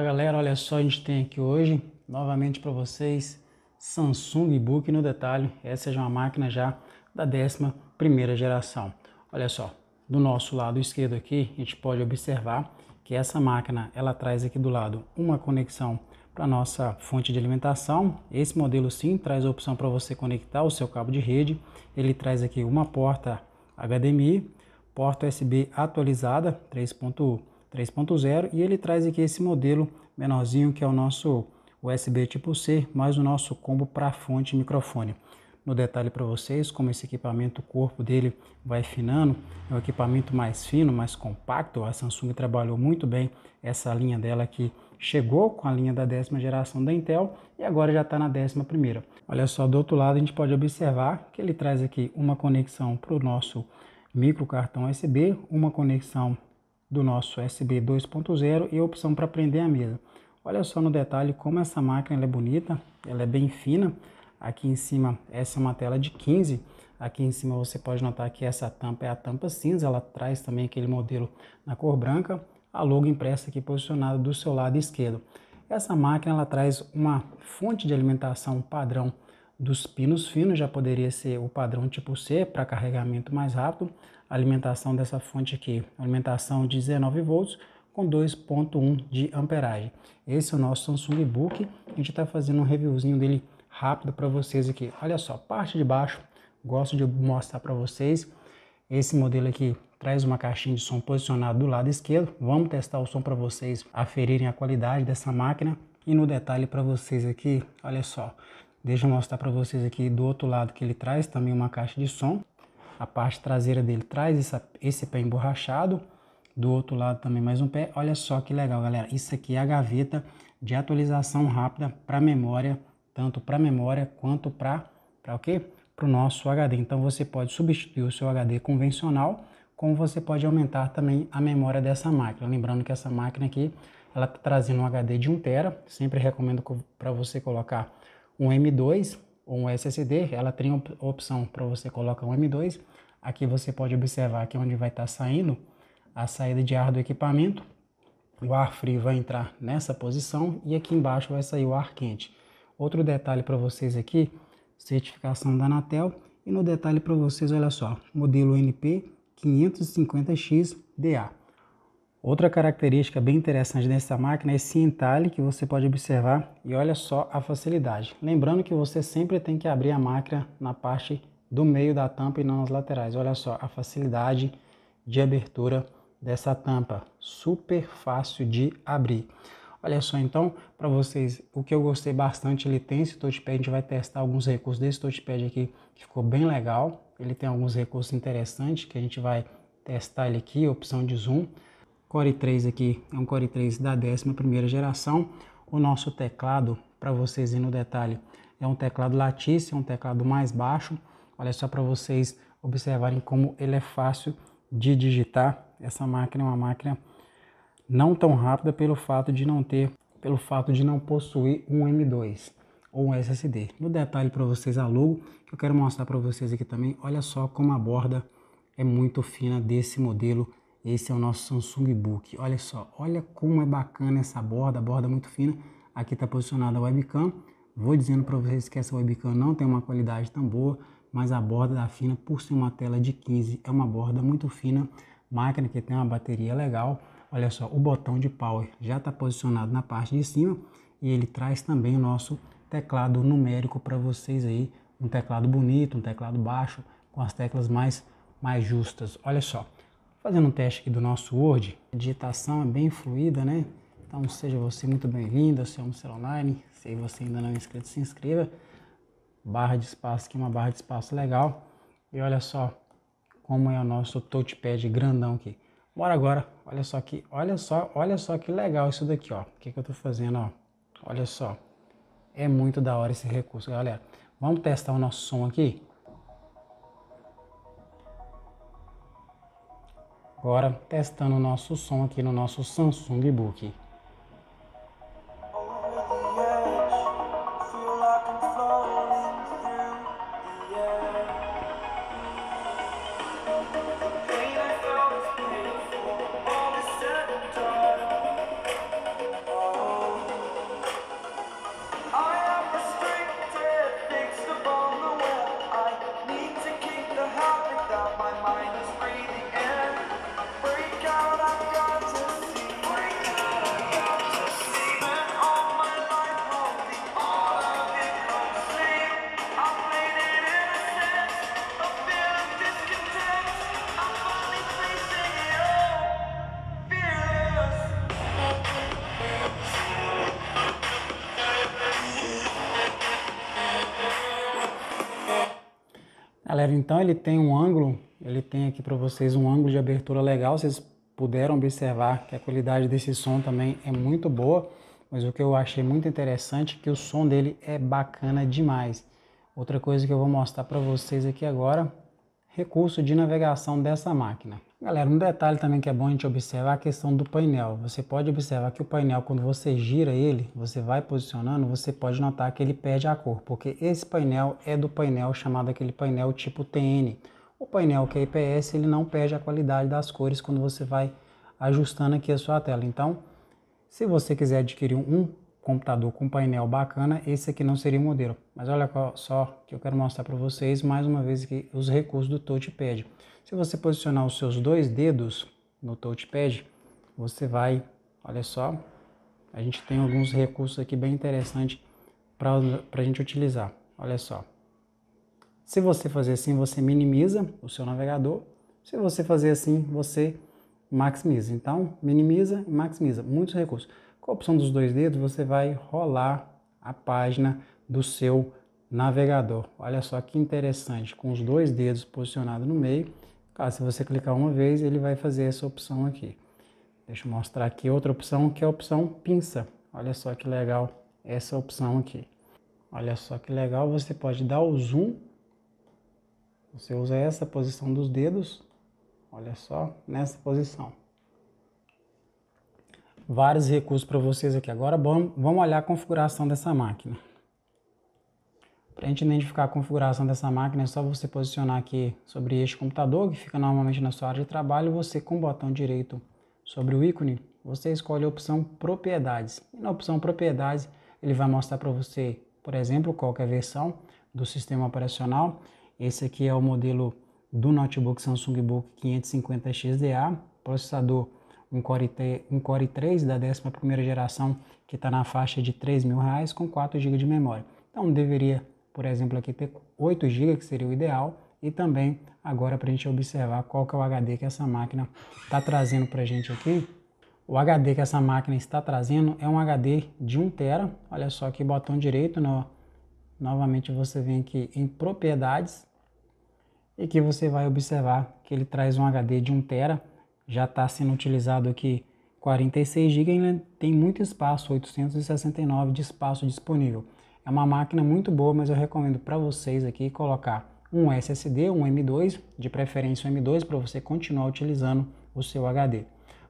Galera, olha só, a gente tem aqui hoje, novamente para vocês, Samsung Book no detalhe. Essa é uma máquina já da 11ª geração. Olha só, do nosso lado esquerdo aqui, a gente pode observar que essa máquina, ela traz aqui do lado uma conexão para nossa fonte de alimentação. Esse modelo sim traz a opção para você conectar o seu cabo de rede. Ele traz aqui uma porta HDMI, porta USB atualizada 3.1 3.0 e ele traz aqui esse modelo menorzinho que é o nosso USB tipo C, mais o nosso combo para fonte e microfone. No detalhe para vocês como esse equipamento, o corpo dele vai finando, é um equipamento mais fino, mais compacto. A Samsung trabalhou muito bem essa linha dela que chegou com a linha da décima geração da Intel e agora já está na décima primeira. Olha só, do outro lado a gente pode observar que ele traz aqui uma conexão para o nosso micro cartão USB, uma conexão do nosso USB 2.0 e a opção para prender a mesa. Olha só no detalhe como essa máquina é bonita, ela é bem fina. Aqui em cima essa é uma tela de 15, aqui em cima você pode notar que essa tampa é a tampa cinza, ela traz também aquele modelo na cor branca, a logo impressa aqui posicionada do seu lado esquerdo. Essa máquina ela traz uma fonte de alimentação padrão dos pinos finos já poderia ser o padrão tipo C para carregamento mais rápido. alimentação dessa fonte aqui, alimentação de 19 volts com 2.1 de amperagem. Esse é o nosso Samsung Book. A gente está fazendo um reviewzinho dele rápido para vocês aqui. Olha só, parte de baixo, gosto de mostrar para vocês. Esse modelo aqui traz uma caixinha de som posicionada do lado esquerdo. Vamos testar o som para vocês aferirem a qualidade dessa máquina. E no detalhe para vocês aqui, olha só, Deixa eu mostrar para vocês aqui do outro lado que ele traz também uma caixa de som. A parte traseira dele traz essa, esse pé emborrachado. Do outro lado também mais um pé. Olha só que legal, galera. Isso aqui é a gaveta de atualização rápida para memória, tanto para memória quanto para para o quê? Para o nosso HD. Então você pode substituir o seu HD convencional, como você pode aumentar também a memória dessa máquina. Lembrando que essa máquina aqui, ela está trazendo um HD de 1 tera. Sempre recomendo para você colocar um M2 ou um SSD, ela tem a opção para você colocar um M2. Aqui você pode observar que é onde vai estar tá saindo a saída de ar do equipamento. O ar frio vai entrar nessa posição e aqui embaixo vai sair o ar quente. Outro detalhe para vocês aqui, certificação da Anatel. E no detalhe para vocês, olha só, modelo NP 550X DA. Outra característica bem interessante dessa máquina é esse entalhe que você pode observar e olha só a facilidade. Lembrando que você sempre tem que abrir a máquina na parte do meio da tampa e não nas laterais. Olha só a facilidade de abertura dessa tampa, super fácil de abrir. Olha só então, para vocês, o que eu gostei bastante, ele tem esse touchpad, a gente vai testar alguns recursos desse touchpad aqui, que ficou bem legal. Ele tem alguns recursos interessantes que a gente vai testar ele aqui, opção de zoom. Core 3 aqui é um Core 3 da 11 geração. O nosso teclado, para vocês ir no detalhe, é um teclado latice, é um teclado mais baixo. Olha só para vocês observarem como ele é fácil de digitar. Essa máquina é uma máquina não tão rápida pelo fato de não ter, pelo fato de não possuir um M2 ou um SSD. No detalhe para vocês a que eu quero mostrar para vocês aqui também, olha só como a borda é muito fina desse modelo esse é o nosso Samsung Book. Olha só, olha como é bacana essa borda, a borda é muito fina. Aqui está posicionada a webcam. Vou dizendo para vocês que essa webcam não tem uma qualidade tão boa, mas a borda da tá fina, por ser uma tela de 15, é uma borda muito fina. Máquina que tem uma bateria legal. Olha só, o botão de power já está posicionado na parte de cima e ele traz também o nosso teclado numérico para vocês aí. Um teclado bonito, um teclado baixo, com as teclas mais, mais justas. Olha só. Fazendo um teste aqui do nosso Word, a digitação é bem fluida, né? Então seja você muito bem-vindo seu Almoceiro Online. Se você ainda não é inscrito, se inscreva. Barra de espaço aqui, uma barra de espaço legal. E olha só como é o nosso touchpad grandão aqui. Bora agora, olha só aqui, olha só, olha só que legal isso daqui, ó. O que, que eu tô fazendo, ó. Olha só, é muito da hora esse recurso, galera. Vamos testar o nosso som aqui? Agora testando o nosso som aqui no nosso Samsung Book. galera, então ele tem um ângulo, ele tem aqui para vocês um ângulo de abertura legal, vocês puderam observar que a qualidade desse som também é muito boa, mas o que eu achei muito interessante é que o som dele é bacana demais. Outra coisa que eu vou mostrar para vocês aqui agora, recurso de navegação dessa máquina. Galera, um detalhe também que é bom a gente observar é a questão do painel. Você pode observar que o painel, quando você gira ele, você vai posicionando, você pode notar que ele perde a cor, porque esse painel é do painel chamado aquele painel tipo TN. O painel que é IPS, ele não perde a qualidade das cores quando você vai ajustando aqui a sua tela. Então, se você quiser adquirir um computador com painel bacana, esse aqui não seria o modelo. Mas olha só que eu quero mostrar para vocês mais uma vez que os recursos do touchpad. Se você posicionar os seus dois dedos no touchpad, você vai, olha só, a gente tem alguns recursos aqui bem interessantes para a gente utilizar. Olha só. Se você fazer assim, você minimiza o seu navegador. Se você fazer assim, você maximiza. Então, minimiza e maximiza. Muitos recursos com a opção dos dois dedos, você vai rolar a página do seu navegador. Olha só que interessante, com os dois dedos posicionados no meio. Caso se você clicar uma vez, ele vai fazer essa opção aqui. Deixa eu mostrar aqui outra opção, que é a opção pinça. Olha só que legal essa opção aqui. Olha só que legal, você pode dar o zoom. Você usa essa posição dos dedos, olha só, nessa posição vários recursos para vocês aqui. Agora vamos, vamos olhar a configuração dessa máquina. Para a gente identificar a configuração dessa máquina, é só você posicionar aqui sobre este computador, que fica normalmente na sua área de trabalho, você com o botão direito sobre o ícone, você escolhe a opção propriedades. E na opção propriedades, ele vai mostrar para você, por exemplo, qual é a versão do sistema operacional. Esse aqui é o modelo do notebook Samsung Book 550 XDA, processador um Core, T, um Core 3 da 11 primeira geração, que está na faixa de 3 mil reais, com 4 GB de memória. Então deveria, por exemplo, aqui ter 8 GB, que seria o ideal, e também agora para a gente observar qual que é o HD que essa máquina está trazendo para a gente aqui. O HD que essa máquina está trazendo é um HD de 1 tera. Olha só aqui, botão direito, no... novamente você vem aqui em propriedades, e que você vai observar que ele traz um HD de 1 tera já está sendo utilizado aqui 46 GB, e tem muito espaço, 869 de espaço disponível. É uma máquina muito boa, mas eu recomendo para vocês aqui colocar um SSD, um M2, de preferência um M2 para você continuar utilizando o seu HD.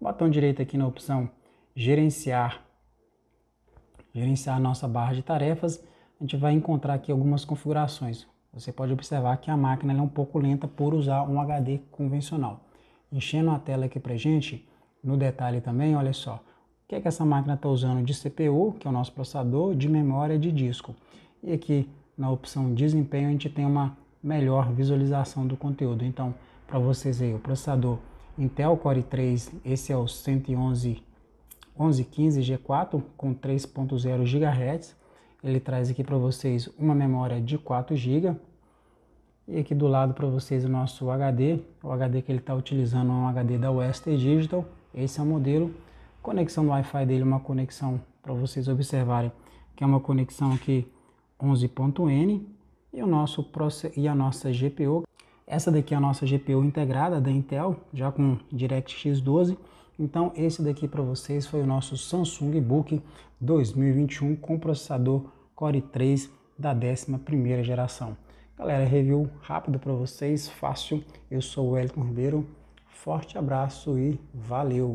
Botão direito aqui na opção gerenciar, gerenciar a nossa barra de tarefas, a gente vai encontrar aqui algumas configurações. Você pode observar que a máquina é um pouco lenta por usar um HD convencional enchendo a tela aqui para gente, no detalhe também, olha só, o que é que essa máquina está usando de CPU, que é o nosso processador, de memória de disco. E aqui na opção desempenho a gente tem uma melhor visualização do conteúdo. Então, para vocês aí, o processador Intel Core 3, esse é o 111 1115 G4 com 3.0 GHz. Ele traz aqui para vocês uma memória de 4 GB, e aqui do lado para vocês o nosso HD, o HD que ele está utilizando é um HD da Western Digital, esse é o modelo. Conexão do Wi-Fi dele, é uma conexão para vocês observarem, que é uma conexão aqui 11.N e, o nosso, e a nossa GPU. Essa daqui é a nossa GPU integrada da Intel, já com DirectX 12. Então esse daqui para vocês foi o nosso Samsung Book 2021 com processador Core 3 da 11ª geração. Galera, review rápido para vocês, fácil. Eu sou o Elton Ribeiro. Forte abraço e valeu!